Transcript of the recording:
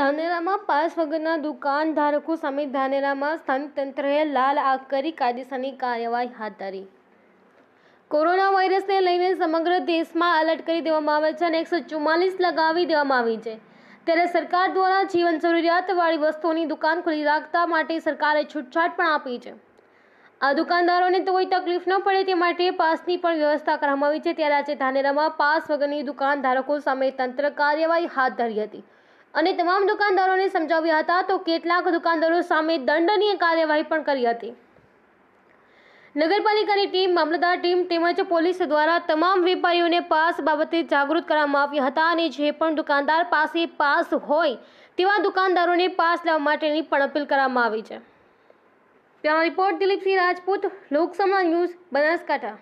ધાનેરામાં pass વગરના દુકાન ધારકો સામે ધાનેરામાં સ્થાનિક તંત્રએ લાલ આગ કરી કાયદેસરની કાર્યવાહી હાથ ધરી કોરોના વાયરસને લઈને સમગ્ર દેશમાં એલર્ટ કરી દેવામાં આવે છે અને એકસો ચુમ્માલીસ લગાવી દેવામાં આવી છે ત્યારે સરકાર દ્વારા જીવન જરૂરિયાતવાળી વસ્તુઓની દુકાન ખુલ્લી રાખતા માટે સરકારે છૂટછાટ પણ આપી છે આ દુકાનદારોને તો કોઈ તકલીફ ન પડે તે માટે પાસની પણ વ્યવસ્થા કરવામાં આવી છે ત્યારે આજે ધાનેરામાં પાસ વગરની દુકાનધારકો સામે તંત્ર કાર્યવાહી હાથ ધરી હતી અને તમામ દુકાનદારોને સમજાવ્યા હતા તો કેટલાક દુકાનદારો સામે દંડનીય કાર્યવાહી પણ કરી હતી નગરપાલિકાની ટીમ મામલતદાર ટીમ તેમજ પોલીસ દ્વારા તમામ વેપારીઓને પાસ બાબતે જાગૃત કરવામાં આવ્યા હતા અને જે પણ દુકાનદાર પાસે પાસ હોય તેવા દુકાનદારોને પાસ લેવા માટેની પણ અપીલ કરવામાં આવી છે bureau report Dilipsinh Rajput Loksabha news Banaskantha